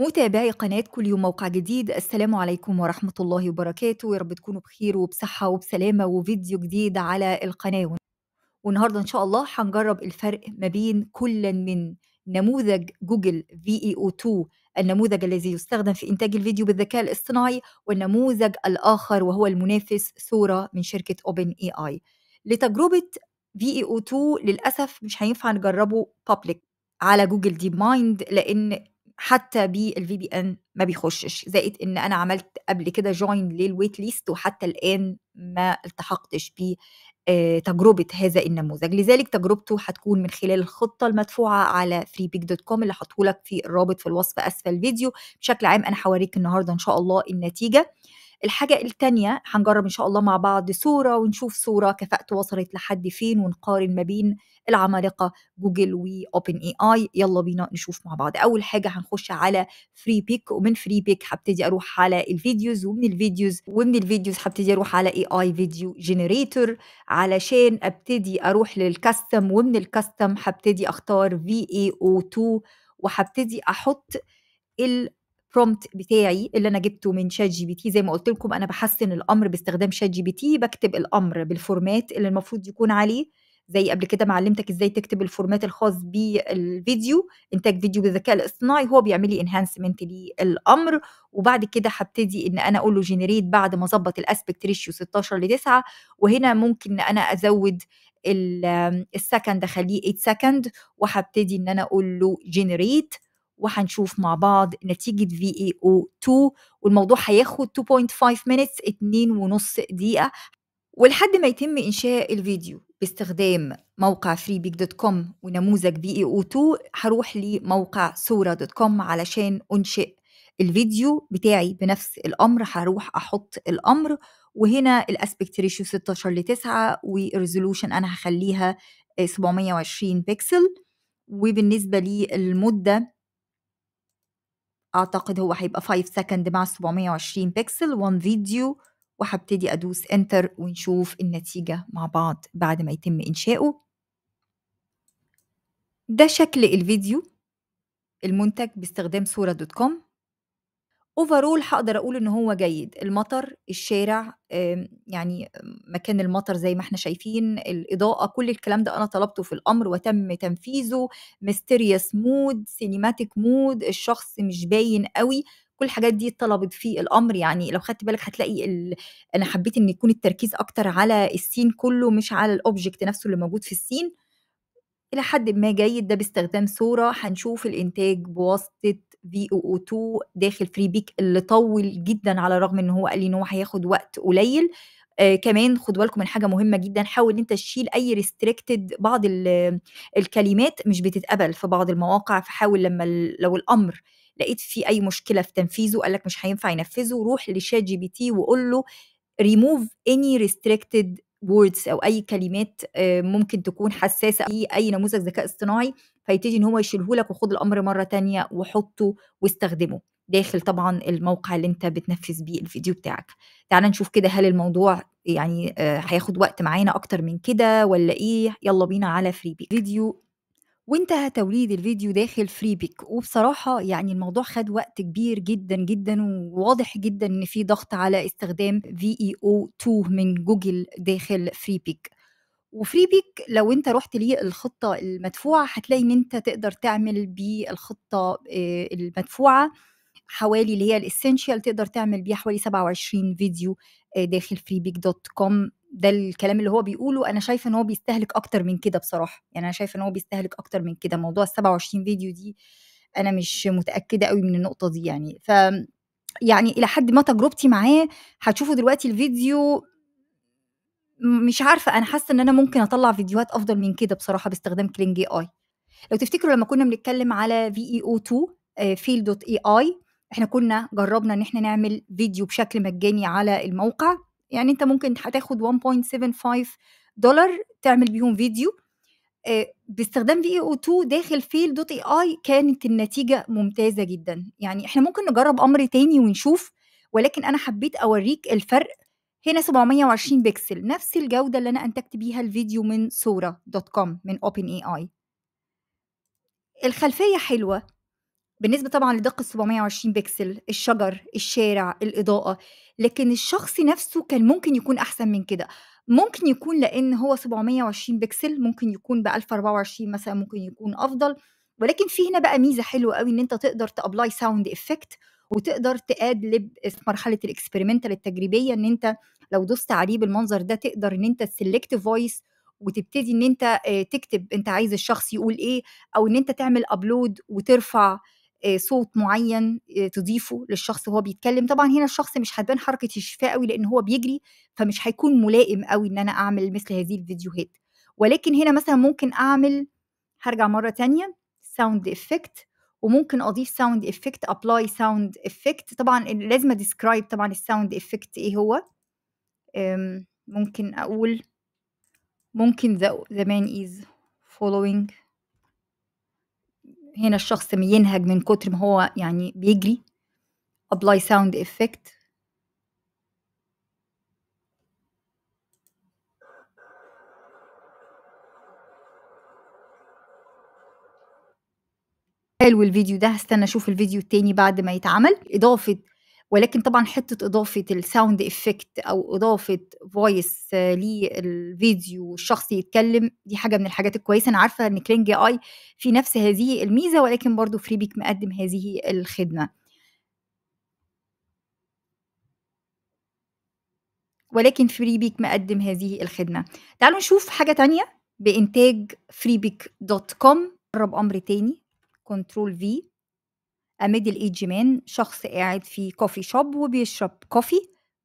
متابعي قناة كل يوم موقع جديد السلام عليكم ورحمة الله وبركاته يا رب تكونوا بخير وبصحة وبسلامة وفيديو جديد على القناة والنهاردة إن شاء الله هنجرب الفرق ما بين كل من نموذج جوجل VEO2 النموذج الذي يستخدم في إنتاج الفيديو بالذكاء الاصطناعي والنموذج الآخر وهو المنافس ثورة من شركة أوبن اي اي لتجربة VEO2 للأسف مش هينفع نجربه public على جوجل ديب مايند لأن حتى بالفي بي ان ما بيخشش زائد ان انا عملت قبل كده جوين للويت ليست وحتى الان ما التحقتش بتجربة آه، تجربة هذا النموذج لذلك تجربته هتكون من خلال الخطة المدفوعة على كوم اللي هحطهولك في الرابط في الوصف أسفل الفيديو بشكل عام أنا هوريك النهاردة إن شاء الله النتيجة الحاجة التانية هنجرب إن شاء الله مع بعض صورة ونشوف صورة كفاءته وصلت لحد فين ونقارن ما بين العمالقة جوجل وأوبن إي آي يلا بينا نشوف مع بعض أول حاجة هنخش على فري بيك ومن فري بيك هبتدي أروح على الفيديوز ومن الفيديوز ومن الفيديوز هبتدي أروح على إي آي فيديو جنريتور علشان أبتدي أروح للكاستم ومن الكاستم هبتدي أختار في اي او 2 وهبتدي أحط برومت بتاعي اللي انا جبته من شات جي بي تي زي ما قلت لكم انا بحسن الامر باستخدام شات جي بي تي بكتب الامر بالفورمات اللي المفروض يكون عليه زي قبل كده ما علمتك ازاي تكتب الفورمات الخاص بالفيديو انتاج فيديو بالذكاء الاصطناعي هو بيعمل لي انهانسمنت للامر وبعد كده هبتدي ان انا اقول له جنريت بعد ما اظبط الاسبكت ريشيو 16 ل 9 وهنا ممكن ان انا ازود السكند اخليه 8 سكند وهبتدي ان انا اقول له جنريت وهنشوف مع بعض نتيجة VAO2 والموضوع هياخد 2.5 minutes 2.5 دقيقة ولحد ما يتم إنشاء الفيديو باستخدام موقع freebic.com ونموذج VAO2 هروح لموقع صورة.com علشان أنشئ الفيديو بتاعي بنفس الأمر هروح أحط الأمر وهنا الاسبكت ريشيو 16 ل 9 والريزولوشن انا هخليها 720 بكسل وبالنسبه للمده اعتقد هو هيبقى 5 سكند مع 720 بكسل 1 فيديو وهبتدي ادوس انتر ونشوف النتيجه مع بعض بعد ما يتم انشاؤه ده شكل الفيديو المنتج باستخدام صورة دوت كوم اوفرول هقدر اقول ان هو جيد المطر الشارع يعني مكان المطر زي ما احنا شايفين الاضاءه كل الكلام ده انا طلبته في الامر وتم تنفيذه ميستيريس مود سينيماتيك مود الشخص مش باين قوي كل الحاجات دي اتطلبت في الامر يعني لو خدت بالك هتلاقي ال... انا حبيت ان يكون التركيز اكتر على السين كله مش على الاوبجكت نفسه اللي موجود في السين إلى حد ما جيد ده باستخدام صورة هنشوف الإنتاج بواسطة VOO2 داخل فري بيك اللي طول جدا على الرغم إن هو قال لي إن هو هياخد وقت قليل آه كمان خدوا بالكم من حاجه مهمه جدا حاول ان انت تشيل اي ريستريكتد بعض الكلمات مش بتتقبل في بعض المواقع فحاول لما لو الامر لقيت في اي مشكله في تنفيذه قال لك مش هينفع ينفذه روح لشات جي بي تي وقول له ريموف اني ريستريكتد words او اي كلمات آه، ممكن تكون حساسه في اي نموذج ذكاء اصطناعي فيبتدي ان هو يشيله لك وخد الامر مره تانية وحطه واستخدمه داخل طبعا الموقع اللي انت بتنفذ بيه الفيديو بتاعك تعال نشوف كده هل الموضوع يعني آه، هياخد وقت معانا اكتر من كده ولا ايه يلا بينا على بي. فيديو وانتهى توليد الفيديو داخل فريبيك وبصراحة يعني الموضوع خد وقت كبير جدا جدا وواضح جدا ان في ضغط على استخدام VEO2 من جوجل داخل فريبيك وفريبيك لو انت رحت ليه الخطة المدفوعة هتلاقي ان انت تقدر تعمل بالخطة آه، المدفوعة حوالي اللي هي الاسينشال تقدر تعمل بيها حوالي 27 فيديو آه، داخل فريبيك دوت كوم ده الكلام اللي هو بيقوله انا شايفه ان هو بيستهلك اكتر من كده بصراحه يعني انا شايفه ان هو بيستهلك اكتر من كده موضوع ال 27 فيديو دي انا مش متاكده قوي من النقطه دي يعني ف يعني الى حد ما تجربتي معاه هتشوفوا دلوقتي الفيديو مش عارفه انا حاسه ان انا ممكن اطلع فيديوهات افضل من كده بصراحه باستخدام كلينج اي اي لو تفتكروا لما كنا بنتكلم على في اي او 2 فيل دوت اي اي احنا كنا جربنا ان احنا نعمل فيديو بشكل مجاني على الموقع يعني انت ممكن هتاخد 1.75 دولار تعمل بيهم فيديو باستخدام في او 2 داخل فيل دوت اي اي كانت النتيجه ممتازه جدا يعني احنا ممكن نجرب امر تاني ونشوف ولكن انا حبيت اوريك الفرق هنا 720 بكسل نفس الجودة اللي أنا أنتجت بيها الفيديو من صورة دوت كوم من أوبن اي اي الخلفية حلوة بالنسبة طبعًا لدقة 720 بكسل، الشجر، الشارع، الإضاءة، لكن الشخص نفسه كان ممكن يكون أحسن من كده، ممكن يكون لإن هو 720 بكسل ممكن يكون ب1024 مثلًا ممكن يكون أفضل، ولكن في هنا بقى ميزة حلوة قوي إن أنت تقدر تأبلاي ساوند إفكت وتقدر تقاد لب مرحلة الاكسبرمنتال التجريبية إن أنت لو دوست عليه بالمنظر ده تقدر إن أنت تسلكت فويس وتبتدي إن أنت آه، تكتب أنت عايز الشخص يقول إيه، أو إن أنت تعمل ابلود وترفع آه، صوت معين آه، تضيفه للشخص وهو بيتكلم طبعا هنا الشخص مش هتبان حركه الشفاء قوي لان هو بيجري فمش هيكون ملائم قوي ان انا اعمل مثل هذه الفيديوهات ولكن هنا مثلا ممكن اعمل هرجع مره تانية ساوند افكت وممكن اضيف ساوند افكت ابلاي ساوند افكت طبعا لازم اديسكرايب طبعا الساوند افكت ايه هو ممكن اقول ممكن the, the man is following هنا الشخص ينهج من كتر ما هو يعني بيجري apply sound effect حلو الفيديو ده هستنى اشوف الفيديو التاني بعد ما يتعمل اضافه ولكن طبعا حته اضافه الساوند افكت او اضافه فويس للفيديو الشخص يتكلم دي حاجه من الحاجات الكويسه انا عارفه ان كلينج اي في نفس هذه الميزه ولكن برضو فريبيك مقدم هذه الخدمه ولكن فريبيك مقدم هذه الخدمه تعالوا نشوف حاجه تانية بانتاج دوت كوم جرب امر تاني كنترول في ميدل ايج مان شخص قاعد في كوفي شوب وبيشرب كوفي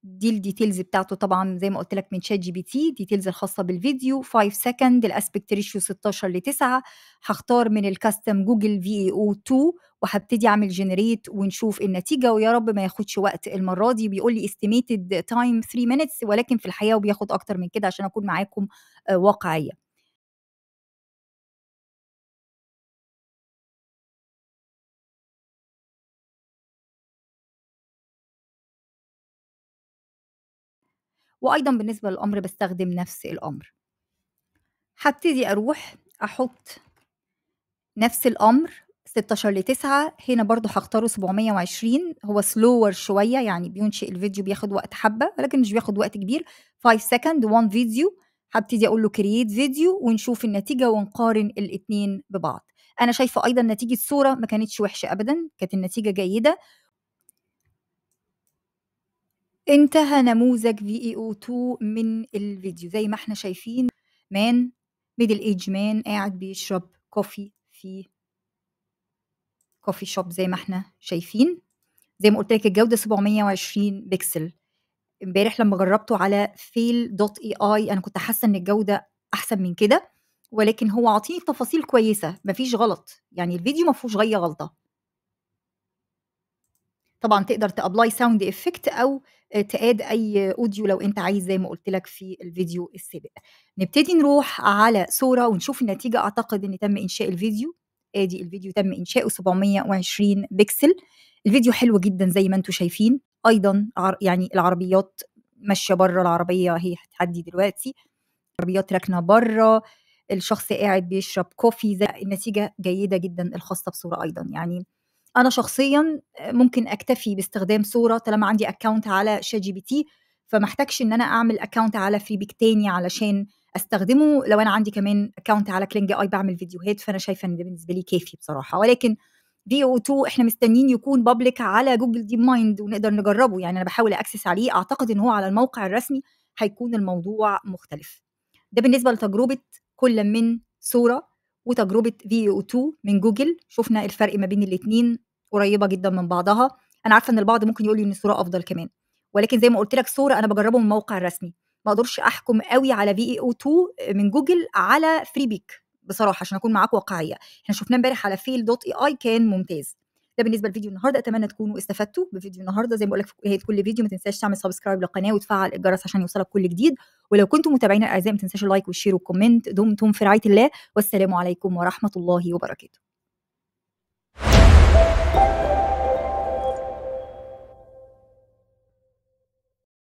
دي الديتيلز بتاعته طبعا زي ما قلت لك من شات جي بي تي ديتيلز الخاصه بالفيديو 5 سكند الاسبكت ريشيو 16 ل 9 هختار من الكاستم جوجل في اي او 2 وهبتدي اعمل جنريت ونشوف النتيجه ويا رب ما ياخدش وقت المره دي بيقول لي استيميتد تايم 3 مينتس ولكن في الحقيقه وبياخد اكتر من كده عشان اكون معاكم آه، واقعيه وأيضا بالنسبة للأمر بستخدم نفس الأمر هبتدي أروح أحط نفس الأمر 16 ل 9 هنا برضو هختاره 720 هو سلوور شوية يعني بينشئ الفيديو بياخد وقت حبة ولكن مش بياخد وقت كبير 5 سكند 1 فيديو هبتدي أقول له كرييت فيديو ونشوف النتيجة ونقارن الاثنين ببعض أنا شايفة أيضا نتيجة الصوره ما كانتش وحشة أبدا كانت النتيجة جيدة انتهى نموذج في اي او 2 من الفيديو زي ما احنا شايفين مان ميدل ايج مان قاعد بيشرب كوفي في كوفي شوب زي ما احنا شايفين زي ما قلت لك الجوده 720 بكسل امبارح لما جربته على فيل دوت اي اي انا كنت حاسه ان الجوده احسن من كده ولكن هو عاطيني تفاصيل كويسه مفيش غلط يعني الفيديو ما فيهوش غيه غلطه طبعا تقدر تابلاي ساوند افكت او آه، تاد اي اوديو لو انت عايز زي ما قلت لك في الفيديو السابق نبتدي نروح على صوره ونشوف النتيجه اعتقد ان تم انشاء الفيديو ادي الفيديو تم انشاؤه 720 بكسل الفيديو حلو جدا زي ما انتم شايفين ايضا يعني العربيات ماشيه بره العربيه هي هتعدي دلوقتي العربيات راكنه بره الشخص قاعد بيشرب كوفي زي النتيجه جيده جدا الخاصه بصوره ايضا يعني انا شخصيا ممكن اكتفي باستخدام صوره طالما عندي اكونت على شات جي بي تي فمحتاجش ان انا اعمل اكونت على فري بيك تاني علشان استخدمه لو انا عندي كمان اكونت على كلينج اي بعمل فيديوهات فانا شايفه ان ده بالنسبه لي كافي بصراحه ولكن دي او 2 احنا مستنيين يكون بابليك على جوجل ديب مايند ونقدر نجربه يعني انا بحاول اكسس عليه اعتقد ان هو على الموقع الرسمي هيكون الموضوع مختلف ده بالنسبه لتجربه كل من صوره وتجربه في او 2 من جوجل شفنا الفرق ما بين الاثنين قريبه جدا من بعضها انا عارفه ان البعض ممكن يقول لي ان الصوره افضل كمان ولكن زي ما قلت لك صوره انا بجربه من الموقع الرسمي ما اقدرش احكم قوي على في اي او 2 من جوجل على فري بيك بصراحه عشان اكون معاك واقعيه احنا شفناه امبارح على فيل دوت اي اي كان ممتاز ده بالنسبه لفيديو النهارده اتمنى تكونوا استفدتوا بفيديو النهارده زي ما بقول لك في نهايه كل فيديو ما تنساش تعمل سبسكرايب للقناه وتفعل الجرس عشان يوصلك كل جديد ولو كنتم متابعين الاعزاء ما تنساش اللايك والشير والكومنت دمتم في رعايه الله والسلام عليكم ورحمه الله وبركاته